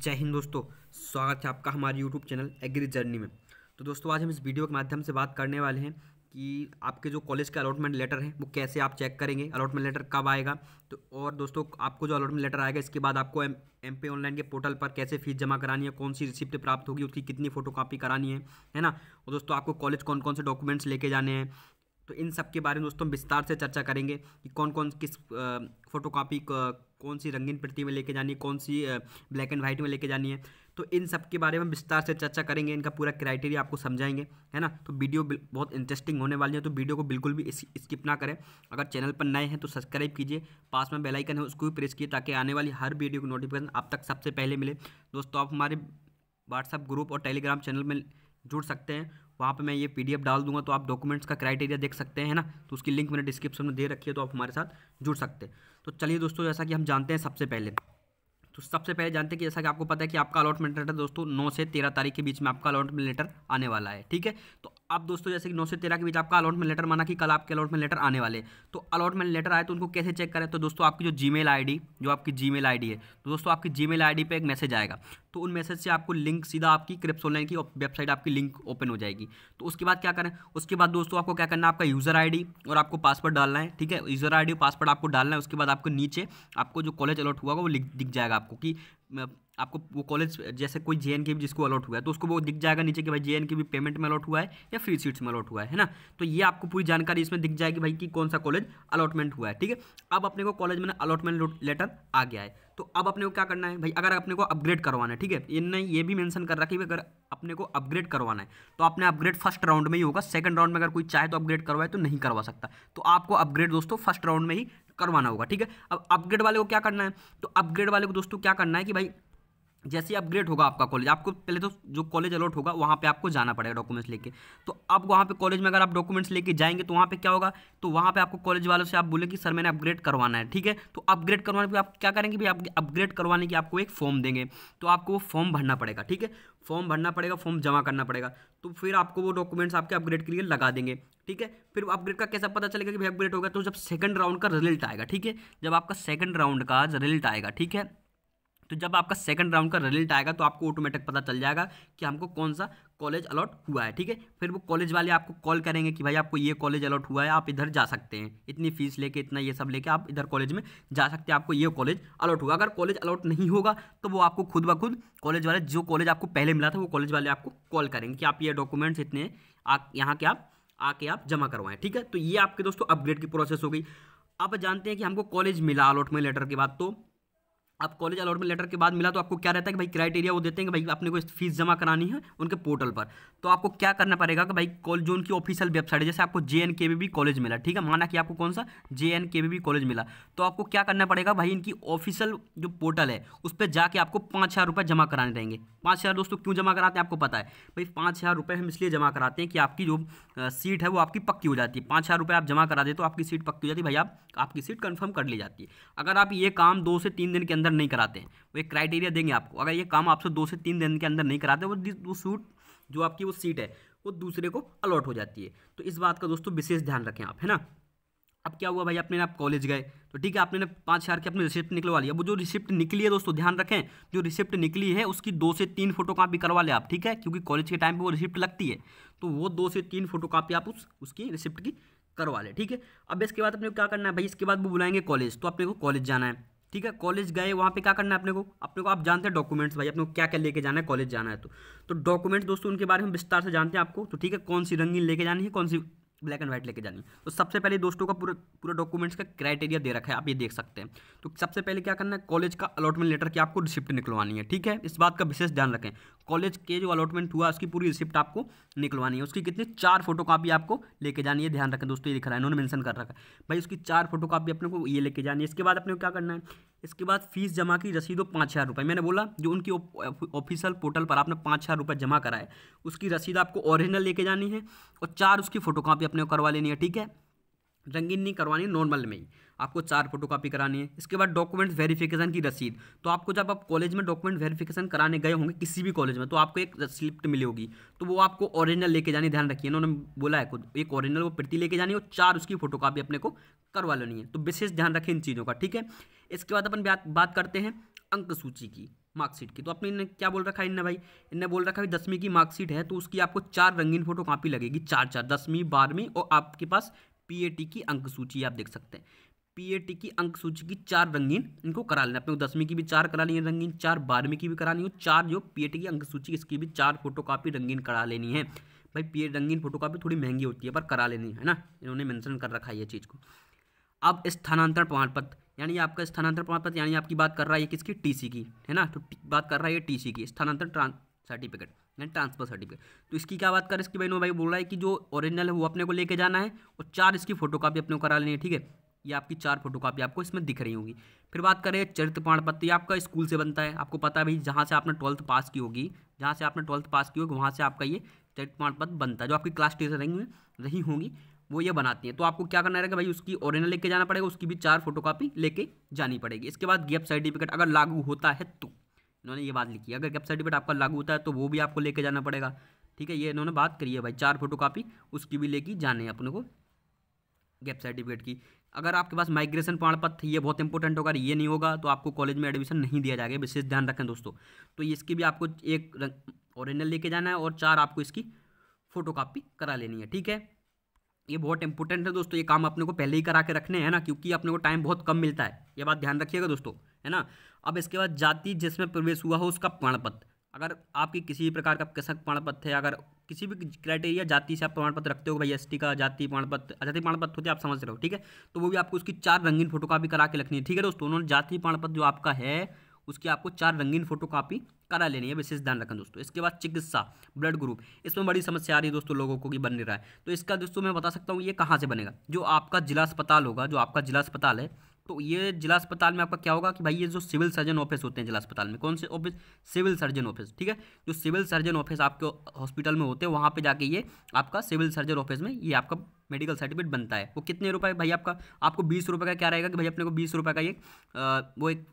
जय हिंद दोस्तों स्वागत है आपका हमारे यूट्यूब चैनल एग्री जर्नी में तो दोस्तों आज हम इस वीडियो के माध्यम से बात करने वाले हैं कि आपके जो कॉलेज के अलॉटमेंट लेटर हैं वो कैसे आप चेक करेंगे अलॉटमेंट लेटर कब आएगा तो और दोस्तों आपको जो अलॉटमेंट लेटर आएगा इसके बाद आपको एम एम पे ऑनलाइन के पोर्टल पर कैसे फीस जमा करानी है कौन सी रिसिप्ट प्राप्त होगी उसकी कितनी फोटो कापी करानी है है ना और दोस्तों आपको कॉलेज कौन कौन से डॉक्यूमेंट्स लेके जाने हैं तो इन सब के बारे में दोस्तों हम विस्तार से चर्चा करेंगे कि कौन कौन किस फोटो कापी कौन सी रंगीन प्रति में लेके जानी है कौन सी ब्लैक एंड व्हाइट में लेके जानी है तो इन सब के बारे में विस्तार से चर्चा करेंगे इनका पूरा क्राइटेरिया आपको समझाएंगे है ना तो वीडियो बहुत इंटरेस्टिंग होने वाली है तो वीडियो को बिल्कुल भी स्किप ना करें अगर चैनल पर नए हैं तो सब्सक्राइब कीजिए पास में बेल आइकन है उसको भी प्रेस किए ताकि आने वाली हर वीडियो की नोटिफिकेशन आप तक सबसे पहले मिले दोस्तों आप हमारे व्हाट्सअप ग्रुप और टेलीग्राम चैनल में जुड़ सकते हैं वहाँ तो पर मैं ये पी डाल दूंगा तो आप डॉक्यूमेंट्स का क्राइटेरिया देख सकते हैं ना तो उसकी लिंक मैंने डिस्क्रिप्शन में दे रखी है तो आप हमारे साथ जुड़ सकते हैं तो चलिए दोस्तों जैसा कि हम जानते हैं सबसे पहले तो सबसे पहले जानते हैं कि जैसा कि आपको पता है कि आपका अलॉटमेंट लेटर दोस्तों नौ से तेरह तारीख के बीच में आपका अलॉटमेंट लेटर आने वाला है ठीक है तो अब दोस्तों जैसे कि नौ से तेरह के बीच आपका अलॉटमेंट लेटर माना कि कल आपके अलॉटमेंट लेटर आने वाले तो अलॉटमेंट लेटर आए तो उनको कैसे चेक करें तो दोस्तों आपकी जो जी मेल जो आपकी जी मेल है तो दोस्तों आपकी जी मेल आई एक मैसेज आएगा तो उन मैसेज से आपको लिंक सीधा आपकी क्रिप्स ऑनलाइन की वेबसाइट आपकी लिंक ओपन हो जाएगी तो उसके बाद क्या करें उसके बाद दोस्तों आपको क्या करना है आपका यूज़र आई और आपको पासवर्ड डालना है ठीक है यूज़र आई पासवर्ड आपको डालना है उसके बाद आपको नीचे आपको जो कॉलेज अलॉट हुआ वो लिख दिख जाएगा आपको कि आपको वो कॉलेज जैसे कोई जे एन के भी जिसको अलॉट हुआ है तो उसको वो दिख जाएगा नीचे कि भाई जे एन के भी पेमेंट में अलॉट हुआ है या फ्री सीट्स में अलॉट हुआ है ना तो ये आपको पूरी जानकारी इसमें दिख जाएगी भाई कि कौन सा कॉलेज अलॉटमेंट हुआ है ठीक है अब अपने को कॉलेज में अलॉटमेंट लेटर आ गया है तो अब अपने को क्या करना है भाई अगर अपने को अपग्रेड करवाना है ठीक है इन नहीं ये भी मैंशन कर रखी है अगर अपने को अपग्रेड करवाना है तो आपने अपग्रेड फर्स्ट राउंड में ही होगा सेकंड राउंड में अगर कोई चाहे तो अपग्रेड करवाए तो नहीं करवा सकता तो आपको अपग्रेड दोस्तों फर्स्ट राउंड में ही करवाना होगा ठीक है अब अपग्रेड वाले को क्या करना है तो अपग्रेड वाले को दोस्तों क्या करना है कि भाई जैसे अपग्रेड होगा आपका कॉलेज आपको पहले तो जो कॉलेज अलॉट होगा वहाँ पे आपको जाना पड़ेगा डॉक्यूमेंट्स लेके तो अब वहाँ पे कॉलेज में अगर आप डॉक्यूमेंट्स लेके जाएंगे तो वहाँ पे क्या होगा तो वहाँ पे आपको कॉलेज वालों से आप बोले कि सर मैंने अपग्रेड करवाना है ठीक है तो अपग्रेड करवाने पर आप क्या करेंगे भाई आप अपग्रेड करवाने की आपको एक फॉर्म देंगे तो आपको वो फॉर्म भरना पड़ेगा ठीक है फॉर्म भरना पड़ेगा फॉर्म जमा करना पड़ेगा तो फिर आपको वो डॉक्यूमेंट्स आपके अपग्रेड के लिए लगा देंगे ठीक है फिर अपग्रेड का कैसा पता चलेगा कि भाई अपग्रेड होगा तो जब सेकंड राउंड का रिजल्ट आएगा ठीक है जब आपका सेकंड राउंड का रिजल्ट आएगा ठीक है तो जब आपका सेकंड राउंड का रिजल्ट आएगा तो आपको ऑटोमेटिक पता चल जाएगा कि हमको कौन सा कॉलेज अलॉट हुआ है ठीक है फिर वो कॉलेज वाले आपको कॉल करेंगे कि भाई आपको ये कॉलेज अलॉट हुआ है आप इधर जा सकते हैं इतनी फीस लेके इतना ये सब लेके आप इधर कॉलेज में जा सकते हैं आपको ये कॉलेज अलॉट हुआ अगर कॉलेज अलॉट नहीं होगा तो वो आपको खुद ब खुद कॉलेज वाले जो कॉलेज आपको पहले मिला था वो कॉलेज वाले आपको कॉल करेंगे कि आप ये डॉक्यूमेंट्स इतने यहाँ के आप आके आप जमा करवाएं ठीक है तो ये आपके दोस्तों अपग्रेड की प्रोसेस हो गई आप जानते हैं कि हमको कॉलेज मिला अलॉटमेंट लेटर के बाद तो आप कॉलेज अलॉटमेंट लेटर के बाद मिला तो आपको क्या रहता है कि भाई क्राइटेरिया वो देते हैं कि भाई अपने को फीस जमा करानी है उनके पोर्टल पर तो आपको क्या करना पड़ेगा कि भाई कॉलेज जो उनकी ऑफिशियल वेबसाइट है जैसे आपको J N K B college मिला ठीक है माना कि आपको कौन सा J N K B college मिला तो आपको क्या करना पड़ेगा भाई इनकी ऑफिशियल जो पोर्टल है उस पर जाके आपको पाँच हज़ार रुपये जमा कराने रहेंगे पाँच हज़ार दोस्तों क्यों जमा कराते हैं आपको पता है भाई पाँच हज़ार रुपये हम इसलिए जमा कराते हैं कि आपकी जो सीट है वो आपकी पक्की हो जाती है पाँच हज़ार रुपये आप जमा करा दे तो आपकी सीट पक्की हो जाती है भाई आप आपकी सीट कन्फर्म कर ली जाती है अगर आप ये काम दो से तीन दिन के अंदर नहीं कराते हैं वो एक क्राइटेरिया देंगे आपको अगर ये काम आपसे दो से तीन दिन के अंदर नहीं कराते वो वो सूट जो आपकी वो सीट है वो दूसरे को अलॉट हो जाती है तो इस बात का दोस्तों विशेष ध्यान रखें आप है ना अब क्या हुआ भाई अपने आप कॉलेज गए तो ठीक है आपने पाँच हज़ार की अपनी रिसिप्ट निकलवा लिया वो जो रिसिप्ट निकली है दोस्तों ध्यान रखें जो रिसिप्ट निकली है उसकी दो से तीन फोटो कापी करवा लें आप ठीक है क्योंकि कॉलेज के टाइम पे वो रिसिप्ट लगती है तो वो दो से तीन फोटो कापी आप उस उसकी रिसिप्ट की करवा लें ठीक है अब इसके बाद अपने को क्या करना है भाई इसके बाद वो बुलाएंगे कॉलेज तो अपने को कॉलेज जाना है ठीक है कॉलेज गए वहाँ पे क्या करना है अपने को अपने को आप जानते हैं डॉक्यूमेंट्स भाई अपने को क्या क्या लेके जाना है कॉलेज जाना है तो तो डॉक्यूमेंट्स दोस्तों उनके बारे में विस्तार से जानते हैं आपको तो ठीक है कौन सी रंगीन लेके जानी है कौन सी ब्लैक एंड व्हाइट लेके जानी है तो सबसे पहले दोस्तों का पूरा पूरा डॉक्यूमेंट्स का क्राइटेरिया दे रखा है आप ये देख सकते हैं तो सबसे पहले क्या करना है कॉलेज का अलॉटमेंट लेटर की आपको रिसिप्ट निकलवानी है ठीक है इस बात का विशेष ध्यान रखें कॉलेज के जो अलॉटमेंट हुआ उसकी पूरी रिसिप्ट आपको निकलवानी है उसकी कितनी चार फोटो कापी आपको लेके जानी है ध्यान रखें दोस्तों ये दिख रहा है इन्होंने मेंशन कर रखा है भाई उसकी चार फोटो कापी अपने को ये लेके जानी है इसके बाद अपने को क्या करना है इसके बाद फीस जमा की रसीद हो पाँच हज़ार रुपये मैंने बोला जो उनकी ऑफिशियल पोर्टल पर आपने पाँच हज़ार रुपये जमा कराए उसकी रसीद आपको ओरिजिनल लेके जानी है और चार उसकी फोटो कापी अपने को करवा लेनी है ठीक है रंगीन नहीं करवानी नॉर्मल में ही आपको चार फोटो कापी करानी है इसके बाद डॉक्यूमेंट वेरिफिकेशन की रसीद तो आपको जब आप कॉलेज में डॉक्यूमेंट वेरिफिकेशन कराने गए होंगे किसी भी कॉलेज में तो आपको एक स्लिप मिली होगी तो वो आपको ओरिजिनल लेके जानी ध्यान रखिए इन्होंने बोला है खुद एक ओरिजिनल वो प्रति लेके जानी और चार उसकी फोटो अपने को करवा लेनी है तो विशेष ध्यान रखें इन चीज़ों का ठीक है इसके बाद अपन बात करते हैं अंक सूची की मार्कशीट की तो आपने इन्हें क्या बोल रखा है इनने भाई इनने बोल रखा है दसवीं की मार्कशीट है तो उसकी आपको चार रंगीन फोटो कापी लगेगी चार चार दसवीं बारहवीं और आपके पास पीएटी की अंक सूची आप देख सकते हैं पीएटी की अंक सूची की चार रंगीन इनको करा लेना अपने दसवीं की भी चार करा लेनी है रंगीन चार बारहवीं की भी ली हो चार जो पीएटी की अंक सूची इसकी भी चार फोटो कापी रंगीन करा लेनी है भाई पी रंगीन फोटो कापी थोड़ी महंगी होती है पर करा लेनी है ना इन्होंने मैंसन कर रखा है ये चीज़ को अब स्थानांतरण प्रमाण पत्र यानी आपका स्थानांतरण प्रमाण पत्र यानी आपकी बात कर रहा है किसकी टीसी की है ना तो बात कर रहा है ये टीसी की स्थानांतरण सर्टिफिकेट यानी ट्रांसफर सर्टिफिकेट तो इसकी क्या बात करें इसकी भाई नो भाई बोल रहा है कि जो ओरिजिनल है वो अपने को लेके जाना है और चार इसकी फोटोकॉपी अपने को करा लेनी है ठीक है ये आपकी चार फोटोकॉपी आपको इसमें दिख रही होंगी फिर बात करें चरित्र प्रमाण पत्र ये आपका स्कूल से बनता है आपको पता है भाई जहाँ से आपने ट्वेल्थ पास की होगी जहाँ से आपने ट्वेल्थ पास की होगी वहाँ से आपका ये चरित्र प्रमाण पत्र बनता है जो आपकी क्लास टीचर रहेंगी रही होंगी वो ये बनाती हैं तो आपको क्या करना रहेगा भाई उसकी ओरिजिनल लेके जाना पड़ेगा उसकी भी चार फोटोकॉपी लेके जानी पड़ेगी इसके बाद गैप सर्टिफिकेट अगर लागू होता है तो इन्होंने ये बात लिखी है अगर गैप सर्टिफिकेट आपका लागू होता है तो वो भी आपको लेके जाना पड़ेगा ठीक है ये इन्होंने बात करी है भाई चार फोटो कापी उसकी भी लेके जाने अपने को गैप सर्टिफिकेट की अगर आपके पास माइग्रेशन प्रमाण पत्र ये बहुत इंपॉर्टेंट होगा ये नहीं होगा तो आपको कॉलेज में एडमिशन नहीं दिया जाएगा विशेष ध्यान रखें दोस्तों तो इसकी भी आपको एक ओरिजिनल लेके जाना है और चार आपको इसकी फ़ोटो करा लेनी है ठीक है ये बहुत इंपॉर्टेंट है दोस्तों ये काम अपने को पहले ही करा के रखने हैं ना क्योंकि अपने को टाइम बहुत कम मिलता है ये बात ध्यान रखिएगा दोस्तों है ना अब इसके बाद जाति जिसमें प्रवेश हुआ हो उसका प्रमाणपत्र अगर आपकी किसी भी प्रकार का कृषक प्रमाण पत्र है अगर किसी भी क्राइटेरिया जाति से आप प्रमाण पत्र रखते हो भाई एस का जाति प्रमाण पत्र जाति प्रमाण पत्र होते आप समझ रहे हो ठीक है तो वो भी आपको उसकी चार रंगीन फोटो करा के रखनी है ठीक है दोस्तों उन्होंने जाति प्रमाण पत्र जो आपका है उसकी आपको चार रंगीन फोटो कापी करा लेनी है विशेष ध्यान रखना दोस्तों इसके बाद चिकित्सा ब्लड ग्रुप इसमें बड़ी समस्या आ रही है दोस्तों लोगों को कि बन नहीं रहा है तो इसका दोस्तों मैं बता सकता हूँ ये कहाँ से बनेगा जो आपका जिला अस्पताल होगा जो आपका जिला अस्पताल है तो ये जिला अस्पताल में आपका क्या होगा कि भाई ये जो सिविल सर्जन ऑफिस होते हैं जिला अस्पताल में कौन से ऑफिस सिविल सर्जन ऑफिस ठीक है जो सिविल सर्जन ऑफिस आपके हॉस्पिटल में होते हैं वहाँ पे जाके ये आपका सिविल सर्जन ऑफिस में ये आपका मेडिकल सर्टिफिकेट बनता है वो कितने रुपए भाई आपका आपको बीस रुपये का क्या रहेगा कि भाई अपने को बीस रुपये का ये वो एक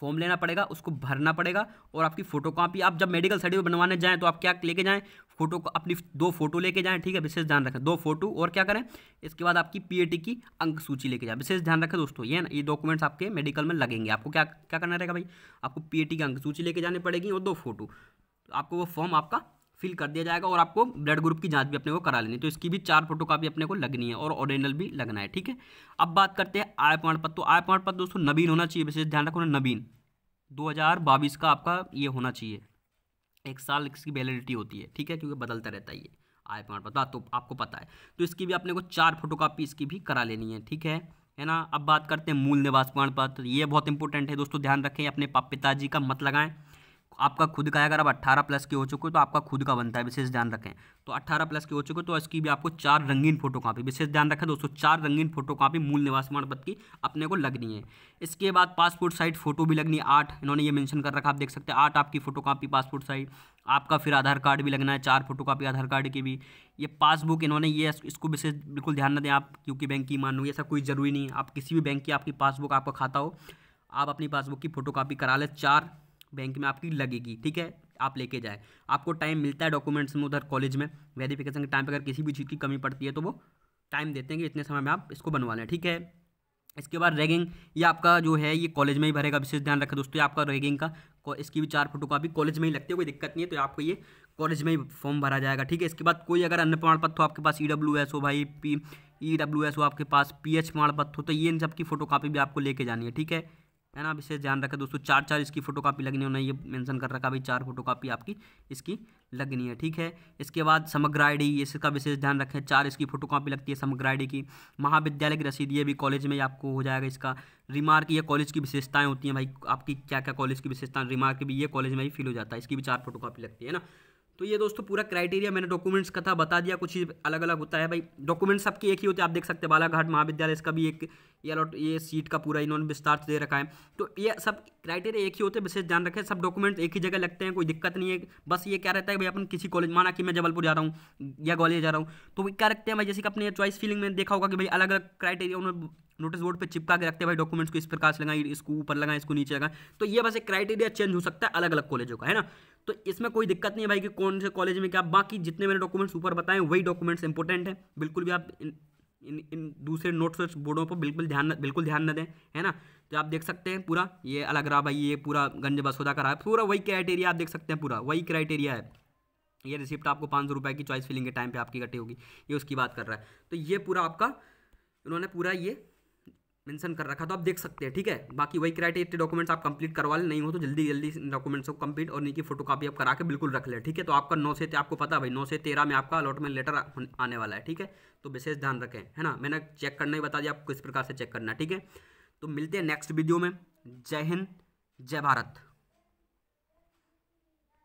फॉर्म लेना पड़ेगा उसको भरना पड़ेगा और आपकी फोटो कॉपी आप जब मेडिकल सर्टिफिकेट बनवाने जाएँ तो आप क्या लेके जाएँ फोटो अपनी दो फोटो लेके जाएँ ठीक है विशेष ध्यान रखें दो फोटो और क्या करें इसके बाद आपकी पी की अंक सूची लेके जाएं विशेष ध्यान रखें दोस्तों ये ना ये डॉक्यूमेंट्स आपके मेडिकल में लगेंगे आपको क्या क्या करना रहेगा भाई आपको पी की अंक सूची लेके जानी पड़ेगी और दो फोटो आपको वो फॉर्म आपका फिल कर दिया जाएगा और आपको ब्लड ग्रुप की जांच भी अपने को करा लेनी है तो इसकी भी चार फोटो कापी अपने को लगनी है और ओरिजिनल भी लगना है ठीक है अब बात करते हैं आय प्रमाण पत्र तो आय प्रमाण पत्र दोस्तों नवीन होना चाहिए विशेष ध्यान रखो नवीन दो का आपका ये होना चाहिए एक साल इसकी वैलिडिटी होती है ठीक है क्योंकि बदलता रहता है ये आय प्रमाण पत्र हाँ, तो आपको पता है तो इसकी भी अपने को चार कापी इसकी भी करा लेनी है ठीक है है ना अब बात करते हैं मूल निवास प्रमाण पत्र ये बहुत इंपॉर्टेंट है दोस्तों ध्यान रखें अपने पिताजी का मत लगाएं आपका खुद का है अगर आप अट्ठारह प्लस के हो चुके हो तो आपका खुद का बनता है विशेष ध्यान रखें तो अट्ठारह प्लस के हो चुके हो तो इसकी भी आपको चार रंगीन फोटो कापी विशेष ध्यान रखें दोस्तों चार रंगीन फोटो कापी मूल निवास प्रमाण पत्र की अपने को लगनी है इसके बाद पासपोर्ट साइज फोटो भी लगनी है आठ इन्होंने ये मैंशन कर रखा आप देख सकते हैं आठ आपकी फोटो कापी पासपोर्ट साइज आपका फिर आधार कार्ड भी लगना है चार फोटो कापी आधार कार्ड की भी ये पासबुक इन्होंने ये इसको विशेष बिल्कुल ध्यान न दें आप क्योंकि बैंक की मान लो ऐसा कोई ज़रूरी नहीं आप किसी भी बैंक की आपकी पासबुक आपका खाता हो आप अपनी पासबुक की फोटो कापी करा लें चार बैंक में आपकी लगेगी ठीक है आप लेके जाए आपको टाइम मिलता है डॉक्यूमेंट्स में उधर कॉलेज में वेरिफिकेशन के टाइम पर अगर किसी भी चीज़ की कमी पड़ती है तो वो टाइम देते हैं कि इतने समय में आप इसको बनवा लें ठीक है इसके बाद रैगिंग ये आपका जो है ये कॉलेज में ही भरेगा विशेष ध्यान रखें दोस्तों आपका रैगिंग का इसकी भी चार फोटो कापी कॉलेज में ही लगती है कोई दिक्कत नहीं है तो आपको ये कॉलेज में ही फॉर्म भरा जाएगा ठीक है इसके बाद कोई अगर अन्य प्रमाण पत्र हो आपके पास ई डब्ल्यू एस हो भाई पी ई डब्ल्यू एस हो आपके पास पी एच प्रमाण पत्र हो तो ये इन सबकी फोटो कापी भी आपको लेके जानी है ठीक है है ना विशेष इसे ध्यान रखें दोस्तों चार चार इसकी फोटो कापी लगनी होना ये मेंशन कर रखा भाई चार फोटो कापी आपकी इसकी लगनी है ठीक है इसके बाद समग्र आई डी इसका विशेष ध्यान रखें चार इसकी फोटो कापी लगती है समग्र आई डी की महाविद्यालय की रसीद ये भी कॉलेज में आपको हो जाएगा इसका रिमार्क ये कॉलेज की विशेषताएँ होती हैं भाई आपकी क्या क्या कॉलेज की विशेषता रिमार्क भी ये कॉलेज में ही फिल हो जाता है इसकी भी चार फोटो कापी लगती है ना तो ये दोस्तों पूरा क्राइटेरिया मैंने डॉक्यूमेंट्स का था बता दिया कुछ ही अलग अलग होता है भाई डॉक्यूमेंट्स सबके एक ही होते हैं आप देख सकते हैं बालाघाट महाविद्यालय इसका भी एक ये अलॉट ये सीट का पूरा इन्होंने विस्तार दे रखा है तो ये सब क्राइटेरिया एक ही होते हैं विशेष ध्यान रखें सब डॉक्यूमेंट्स एक ही जगह लगते हैं कोई दिक्कत नहीं है बस ये क्या रहता है भाई अपन किसी कॉलेज माना कि मैं जबलपुर जा रहा हूँ या ग्वालियर जा रहा हूँ तो क्या रखते हैं भाई जैसे कि अपने चॉइस फीलिंग में देखा होगा कि भाई अलग अलग क्राइटेरिया उन्होंने नोटिस बोर्ड पे चिपका के रखते हैं भाई डॉक्यूमेंट्स को इस प्रकार से लगाएं इसको ऊपर लगाएं इसको नीचे लगाएं तो ये बस एक क्राइटेरिया चेंज हो सकता है अलग अलग कॉलेजों का है ना तो इसमें कोई दिक्कत नहीं है भाई कि कौन से कॉलेज में क्या बाकी जितने मैंने डॉक्यूमेंट्स ऊपर बताएं वही डॉक्यूमेंट्स इंपॉर्टेंट हैं बिल्कुल भी आप इन इन, इन दूसरे नोट्स बोर्डों पर बिल्कुल ध्यान बिल्कुल ध्यान न दें है ना तो आप देख सकते हैं पूरा ये अलग रहा भाई ये पूरा गंज बसोदा का रहा है पूरा वही क्राइटेरिया आप देख सकते हैं पूरा वही क्राइटेरिया है ये रिसिप्ट आपको पाँच सौ रुपये की चॉइस फिलिंग के टाइम पर आपकी कटी होगी ये उसकी बात कर रहा है तो ये पूरा आपका उन्होंने पूरा ये मेंशन कर रखा तो आप देख सकते हैं ठीक है बाकी वही क्राइटेरिया डॉक्यूमेंट्स आप कंप्लीट करवा ले नहीं हो तो जल्दी जल्दी इन डॉक्यूमेंट्स को कंप्लीट और इनकी फोटो कापी आप करा के बिल्कुल रख लें ठीक है तो आपका नौ से आपको पता भाई नौ से तेरह में आपका अलॉटमेंट लेटर आने वाला है ठीक है तो विशेष ध्यान रखें है ना मैंने चेक करना ही बता दिया आपको किस प्रकार से चेक करना ठीक है तो मिलते हैं नेक्स्ट वीडियो में जय हिंद जय भारत